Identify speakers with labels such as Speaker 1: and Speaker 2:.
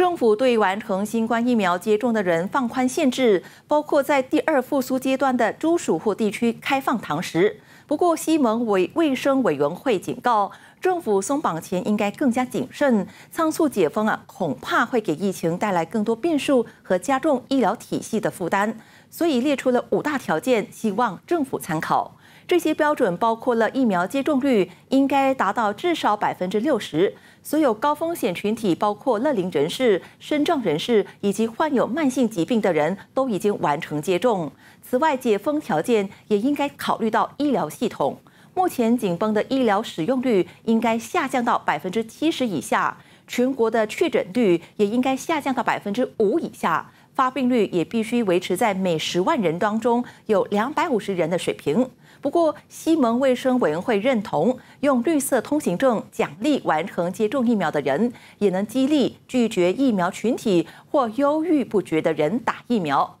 Speaker 1: 政府对完成新冠疫苗接种的人放宽限制，包括在第二复苏阶段的州属或地区开放堂食。不过，西蒙委卫生委员会警告，政府松绑前应该更加谨慎，仓促解封啊，恐怕会给疫情带来更多变数和加重医疗体系的负担。所以列出了五大条件，希望政府参考。这些标准包括了疫苗接种率应该达到至少百分之六十，所有高风险群体，包括乐龄人士、身障人士以及患有慢性疾病的人，都已经完成接种。此外，解封条件也应该考虑到医疗系统，目前紧绷的医疗使用率应该下降到百分之七十以下，全国的确诊率也应该下降到百分之五以下，发病率也必须维持在每十万人当中有两百五十人的水平。不过，西蒙卫生委员会认同用绿色通行证奖励完成接种疫苗的人，也能激励拒绝疫苗群体或犹豫不决的人打疫苗。